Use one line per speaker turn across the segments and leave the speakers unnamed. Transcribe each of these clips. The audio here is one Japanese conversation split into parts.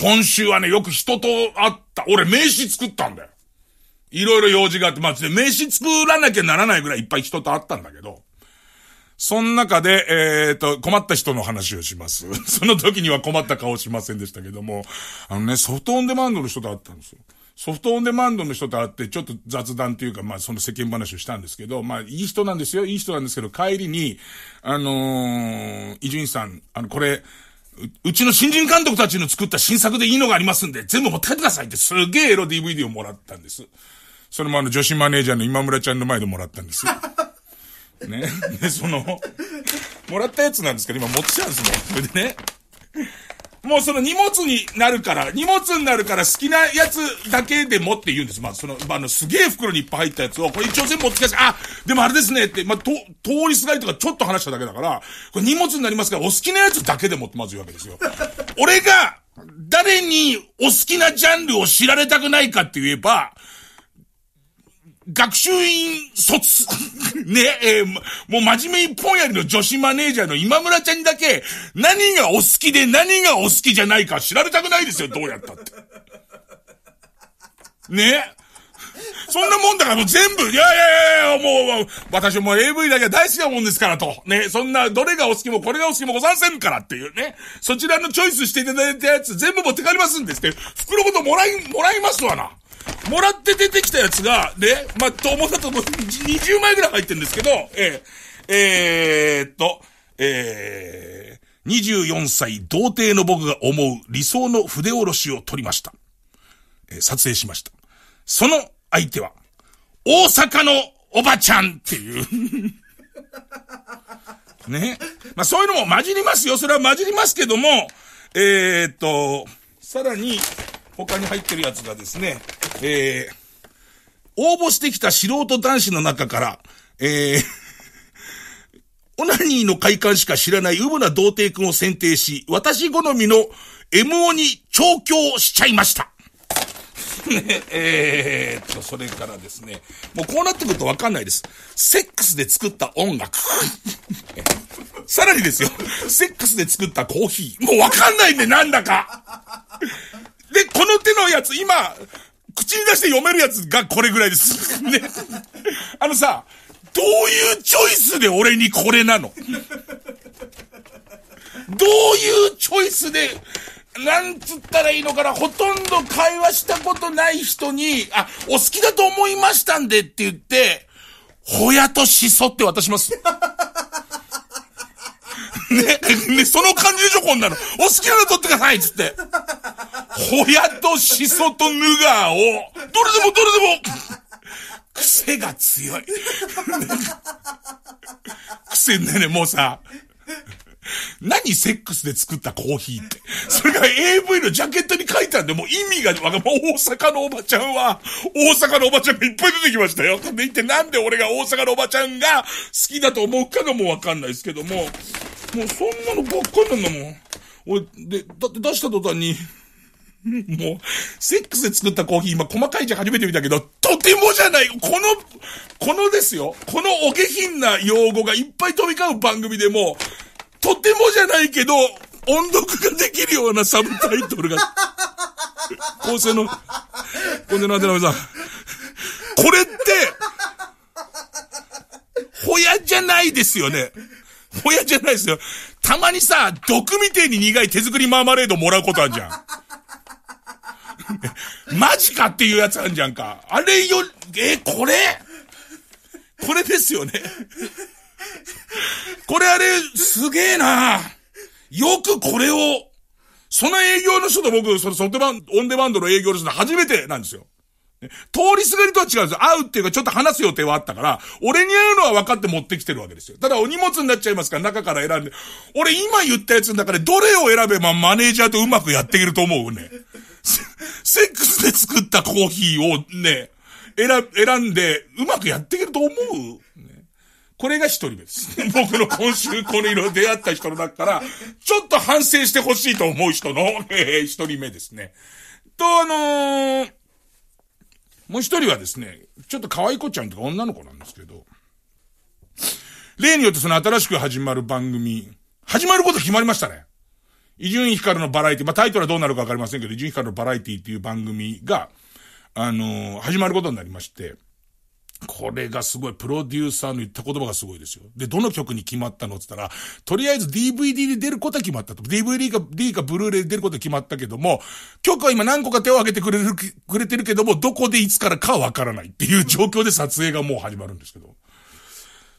今週はね、よく人と会った。俺名刺作ったんだよ。いろいろ用事があって、まあ、名刺作らなきゃならないぐらいいっぱい人と会ったんだけど、その中で、えっ、ー、と、困った人の話をします。その時には困った顔しませんでしたけども、あのね、ソフトオンデマンドの人と会ったんですよ。ソフトオンデマンドの人と会って、ちょっと雑談というか、まあ、その世間話をしたんですけど、まあ、いい人なんですよ。いい人なんですけど、帰りに、あのー、伊集院さん、あの、これ、うちの新人監督たちの作った新作でいいのがありますんで、全部持って帰ってくださいってすげえエロ DVD をもらったんです。それもあの女子マネージャーの今村ちゃんの前でもらったんです。ね。で、その、もらったやつなんですけど、今持ってきたんですもん。それでね。もうその荷物になるから、荷物になるから好きなやつだけでもって言うんです。まあ、その、まあ、の、すげえ袋にいっぱい入ったやつを、これ一応全部お付けして、あ、でもあれですねって、まあ、と、通りすがりとかちょっと話しただけだから、これ荷物になりますから、お好きなやつだけでもってまず言うわけですよ。俺が、誰にお好きなジャンルを知られたくないかって言えば、学習院卒。ね、えー、もう真面目一本やりの女子マネージャーの今村ちゃんにだけ、何がお好きで何がお好きじゃないか知られたくないですよ、どうやったって。ね。そんなもんだからもう全部、いやいやいやもう、私も AV だけは大好きなもんですからと。ね、そんな、どれがお好きもこれがお好きもござんせんからっていうね。そちらのチョイスしていただいたやつ全部持って帰りますんですって、袋ごともらい、もらいますわな。もらって出てきたやつが、ね、まあ、ともだと思う、20枚ぐらい入ってるんですけど、えー、えー、っと、えー、24歳童貞の僕が思う理想の筆下ろしを撮りました。えー、撮影しました。その相手は、大阪のおばちゃんっていう ね。まあ、そういうのも混じりますよ。それは混じりますけども、えー、っと、さらに、他に入ってるやつがですね、えー、応募してきた素人男子の中から、えー、オナニーの快感しか知らないウブな童貞くんを選定し、私好みの MO に調教しちゃいました。ね、えー、っと、それからですね、もうこうなってくるとわかんないです。セックスで作った音楽。さらにですよ、セックスで作ったコーヒー。もうわかんないんでなんだか。この手のやつ、今、口に出して読めるやつがこれぐらいです。ね。あのさ、どういうチョイスで俺にこれなのどういうチョイスで、なんつったらいいのかな、ほとんど会話したことない人に、あ、お好きだと思いましたんでって言って、ほやとしそって渡します。ね、ね、その感じでしょ、こんなの。お好きなの取ってくださいっつって。ほやとしそとぬがを、どれでもどれでも、癖が強い。癖ねね、もうさ、何セックスで作ったコーヒーって。それが AV のジャケットに書いてあるんで、もう意味がわかん大阪のおばちゃんは、大阪のおばちゃんがいっぱい出てきましたよ。で、一体なんで俺が大阪のおばちゃんが好きだと思うかがもうわかんないですけども、もうそんなのばっかりなんだもん。俺、で、だって出した途端に、もう、セックスで作ったコーヒー今細かいじゃ初めて見たけど、とてもじゃないこの、このですよ。このお下品な用語がいっぱい飛び交う番組でも、とてもじゃないけど、音読ができるようなサブタイトルが。構成の、構成の渡辺さん。これって、ほやじゃないですよね。ほやじゃないですよ。たまにさ、毒みてえに苦い手作りマーマレードもらうことあるじゃん。マジかっていうやつあんじゃんか。あれよ、え、これこれですよね。これあれ、すげえなよくこれを、その営業の人と僕、そのソフトバンド、オンデマンドの営業の人初めてなんですよ。通りすがりとは違うんですよ。会うっていうかちょっと話す予定はあったから、俺に会うのは分かって持ってきてるわけですよ。ただお荷物になっちゃいますから中から選んで、俺今言ったやつの中でどれを選べばマネージャーとうまくやっていけると思うね。セックスで作ったコーヒーをね、選、選んで、うまくやっていけると思う、ね、これが一人目です。僕の今週この色出会った人の中から、ちょっと反省してほしいと思う人の、えー、一人目ですね。と、あのー、もう一人はですね、ちょっと可愛い子ちゃんとか女の子なんですけど、例によってその新しく始まる番組、始まること決まりましたね。伊集院光のバラエティ、まあ、タイトルはどうなるかわかりませんけど、伊集院光のバラエティっていう番組が、あのー、始まることになりまして、これがすごい、プロデューサーの言った言葉がすごいですよ。で、どの曲に決まったのって言ったら、とりあえず DVD で出ることは決まったと。DVD か、D かブルーレイで出ることは決まったけども、曲は今何個か手を挙げてくれる、くれてるけども、どこでいつからかわからないっていう状況で撮影がもう始まるんですけど。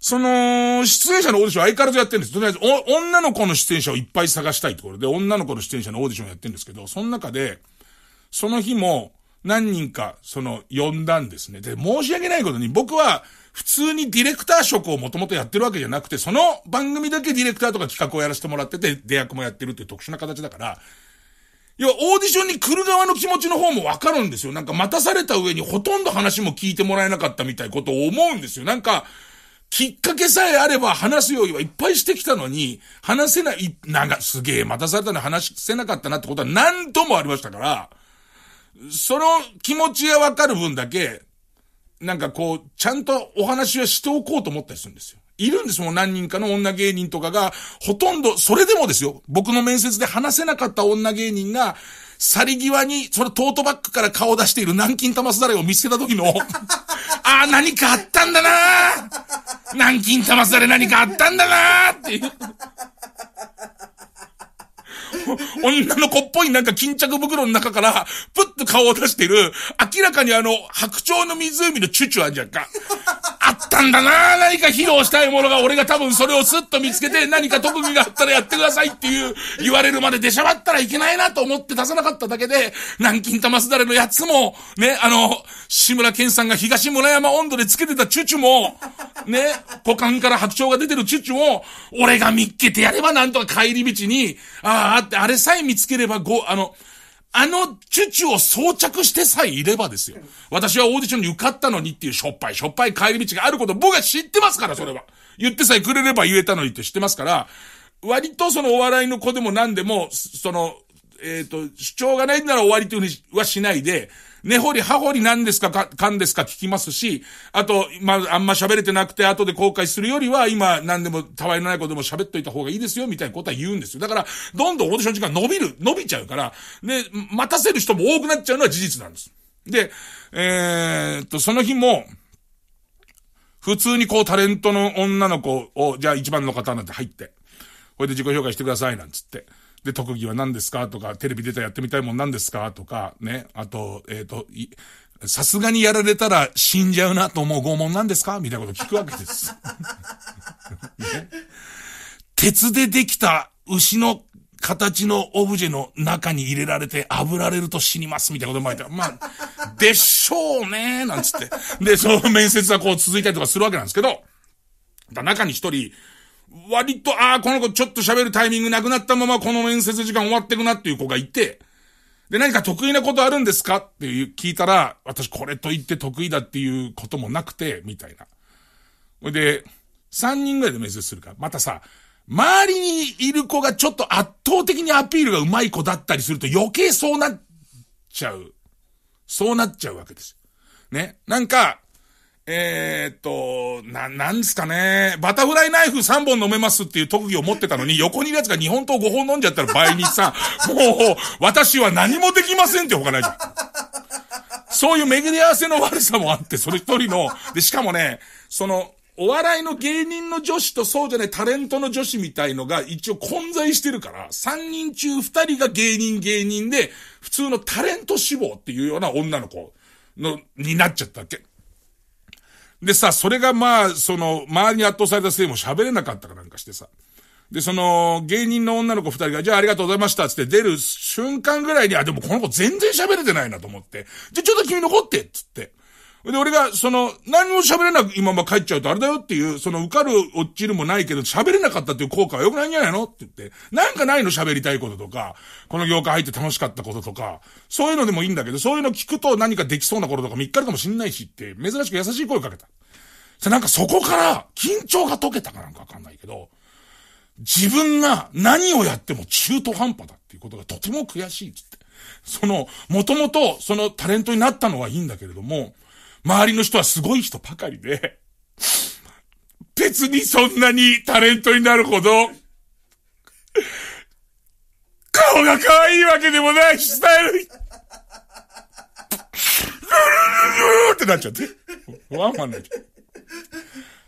その、出演者のオーディション相変わらずやってるんです。とりあえず、女の子の出演者をいっぱい探したいところで、女の子の出演者のオーディションやってるんですけど、その中で、その日も、何人か、その、呼んだんですね。で、申し訳ないことに、僕は、普通にディレクター職をもともとやってるわけじゃなくて、その番組だけディレクターとか企画をやらせてもらってて、出役もやってるっていう特殊な形だから、要はオーディションに来る側の気持ちの方もわかるんですよ。なんか待たされた上にほとんど話も聞いてもらえなかったみたいことを思うんですよ。なんか、きっかけさえあれば話す用意はいっぱいしてきたのに、話せない、なんかすげえ待たされたの話せなかったなってことは何度もありましたから、その気持ちがわかる分だけ、なんかこう、ちゃんとお話はしておこうと思ったりするんですよ。いるんですもん、何人かの女芸人とかが、ほとんど、それでもですよ、僕の面接で話せなかった女芸人が、去り際に、そのトートバッグから顔を出している南京玉すだれを見つけた時の、ああ、何かあったんだな南京玉すだれ何かあったんだなっていう。女の子っぽいなんか巾着袋の中から、プッと顔を出している、明らかにあの、白鳥の湖のチュチュあんじゃんか。あったんだな何か披露したいものが俺が多分それをスッと見つけて何か特技があったらやってくださいっていう言われるまで出しゃばったらいけないなと思って出さなかっただけで、南京玉すだれのやつも、ね、あの、志村健さんが東村山温度でつけてたチュチュも、ね、股間から白鳥が出てるチュチュも、俺が見っけてやればなんとか帰り道に、ああ、あって、あれさえ見つければご、あの、あのチュチュを装着してさえいればですよ。私はオーディションに受かったのにっていうしょっぱいしょっぱい帰り道があること僕は知ってますから、それは。言ってさえくれれば言えたのにって知ってますから、割とそのお笑いの子でも何でも、その、えっ、ー、と、主張がないなら終わりというふうにはしないで、根掘り葉掘り何ですかか、かんですか聞きますし、あと、まあ、あんま喋れてなくて後で後悔するよりは、今何でも、たわいのないことでも喋っといた方がいいですよ、みたいなことは言うんですよ。だから、どんどんオーディション時間伸びる、伸びちゃうから、で、待たせる人も多くなっちゃうのは事実なんです。で、えー、っと、その日も、普通にこうタレントの女の子を、じゃあ一番の方なんて入って、これで自己紹介してください、なんつって。で、特技は何ですかとか、テレビ出たやってみたいもん何ですかとか、ね。あと、えっ、ー、と、さすがにやられたら死んじゃうなと思う拷問なんですかみたいなこと聞くわけです。ね、鉄でできた牛の形のオブジェの中に入れられて炙られると死にますみたいなことも書ってまあ、でしょうねなんつって。で、その面接はこう続いたりとかするわけなんですけど、中に一人、割と、ああ、この子ちょっと喋るタイミングなくなったままこの面接時間終わってくなっていう子がいて、で、何か得意なことあるんですかっていう聞いたら、私これと言って得意だっていうこともなくて、みたいな。ほいで、3人ぐらいで面接するかまたさ、周りにいる子がちょっと圧倒的にアピールが上手い子だったりすると余計そうなっちゃう。そうなっちゃうわけです。ね。なんか、えー、っと、な、なんですかね。バタフライナイフ3本飲めますっていう特技を持ってたのに、横にいる奴が日本刀5本飲んじゃったら倍にさ、もう、私は何もできませんって他ないじゃん。そういう巡り合わせの悪さもあって、それ一人の、で、しかもね、その、お笑いの芸人の女子とそうじゃないタレントの女子みたいのが一応混在してるから、3人中2人が芸人芸人で、普通のタレント志望っていうような女の子の、になっちゃったっけ。でさ、それがまあ、その、周りに圧倒されたせいも喋れなかったかなんかしてさ。で、その、芸人の女の子二人が、じゃあありがとうございましたつって出る瞬間ぐらいに、あ、でもこの子全然喋れてないなと思って。じゃ、ちょっと君残ってっつって。で、俺が、その、何も喋れなく今ま帰っちゃうとあれだよっていう、その受かる落ちるもないけど、喋れなかったっていう効果は良くないんじゃないのって言って、なんかないの喋りたいこととか、この業界入って楽しかったこととか、そういうのでもいいんだけど、そういうの聞くと何かできそうなこととかもかるかもしんないしって、珍しく優しい声かけた。じゃ、なんかそこから、緊張が解けたかなんかわかんないけど、自分が何をやっても中途半端だっていうことがとても悔しいっつって。その、もともと、そのタレントになったのはいいんだけれども、周りの人はすごい人ばかりで、別にそんなにタレントになるほど、顔が可愛いわけでもないし、スタイル、ってなっちゃって。ワンんンなっちゃって。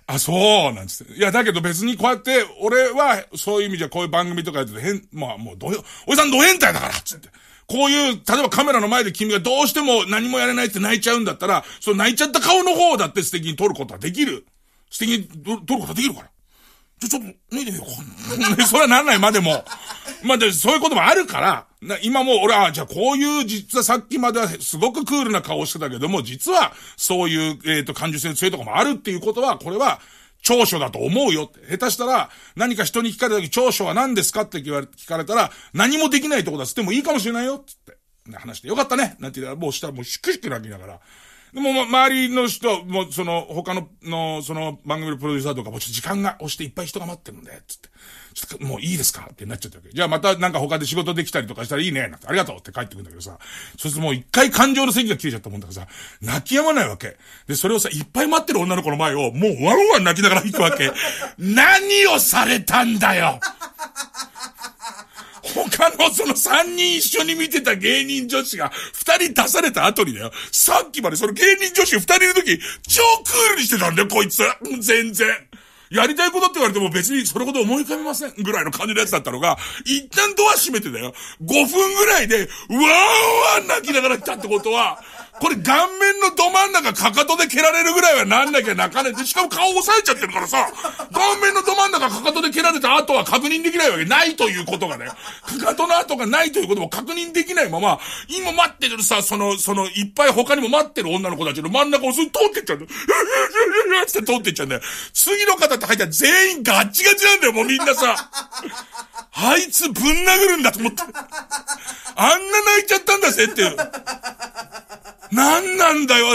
あ、そうなんつって。いや、だけど別にこうやって、俺は、そういう意味じゃこういう番組とかやってて、変、まあもう、ど、おじさんド変態だからつって。こういう、例えばカメラの前で君がどうしても何もやれないって泣いちゃうんだったら、その泣いちゃった顔の方だって素敵に撮ることはできる。素敵に撮ることはできるから。ちょ、ちょっと、脱いでみようか。それはなんないまでも。まあ、で、そういうこともあるから、な今も俺は、じゃあこういう、実はさっきまではすごくクールな顔してたけども、実は、そういう、えっ、ー、と、感受性の強いとこもあるっていうことは、これは、長所だと思うよって。下手したら、何か人に聞かれた時、長所は何ですかってわれ、聞かれたら、何もできないとこだっつってもいいかもしれないよっつって。話して、よかったねなんて言ったら、もうしたらもうシくしく泣きながら。でも、周りの人、もその、他の、の、その番組のプロデューサーとかも、ちょっと時間が押していっぱい人が待ってるんで、つって。ちょっともういいですかってなっちゃったわけ。じゃあまたなんか他で仕事できたりとかしたらいいね、なんてありがとうって帰ってくんだけどさ、そしてもう一回感情の席が切れちゃったもんだからさ、泣き止まないわけ。で、それをさ、いっぱい待ってる女の子の前を、もうワンワン泣きながら行くわけ。何をされたんだよ他のその三人一緒に見てた芸人女子が二人出された後にだよ。さっきまでその芸人女子二人いる時、超クールにしてたんだよ、こいつ。全然。やりたいことって言われても別にそれほど思い浮かびませんぐらいの感じのやつだったのが、一旦ドア閉めてだよ。5分ぐらいで、わーわー泣きながら来たってことは、これ顔面のど真ん中かかとで蹴られるぐらいはなんなきゃ泣かねえ。しかも顔押さえちゃってるからさ、顔面のど真ん中かかとで蹴られた後は確認できないわけないということがね、かかとの後がないということも確認できないまま、今待ってるさ、その、その、いっぱい他にも待ってる女の子たちの真ん中をすぐ通ってっちゃうんだよ。って通ってっちゃうんだよ。次の方って入ったら全員ガッチガチなんだよ、もうみんなさ。あいつぶん殴るんだと思って。あんな泣いちゃったんだぜっていう。何なんだよ。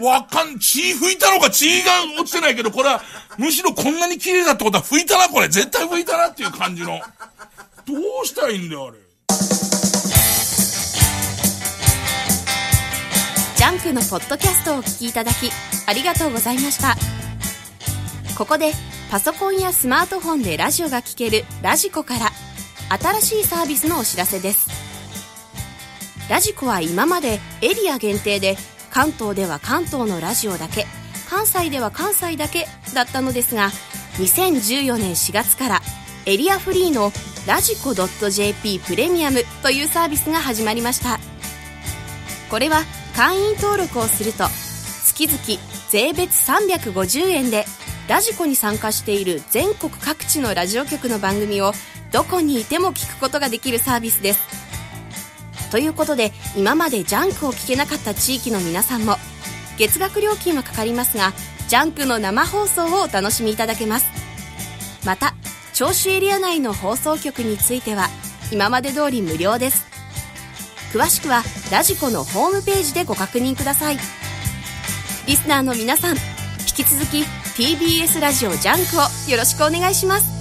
わかん、血拭いたのか血が落ちてないけど、これは、むしろこんなに綺麗だってことは拭いたな、これ。絶対拭いたなっていう感じの。どうしたらいいんだよ、あれ。
ジャンクのポッドキャストをお聞きいただき、ありがとうございました。ここで、パソコンやスマートフォンでラジオが聴けるラジコから、新しいサービスのお知らせです。ラジコは今までエリア限定で関東では関東のラジオだけ関西では関西だけだったのですが2014年4月からエリアフリーのラジコ .jp プレミアムというサービスが始まりましたこれは会員登録をすると月々税別350円でラジコに参加している全国各地のラジオ局の番組をどこにいても聞くことができるサービスですということで今までジャンクを聞けなかった地域の皆さんも月額料金はかかりますがジャンクの生放送をお楽しみいただけますまた聴取エリア内の放送局については今まで通り無料です詳しくはラジコのホームページでご確認くださいリスナーの皆さん引き続き TBS ラジオジャンクをよろしくお願いします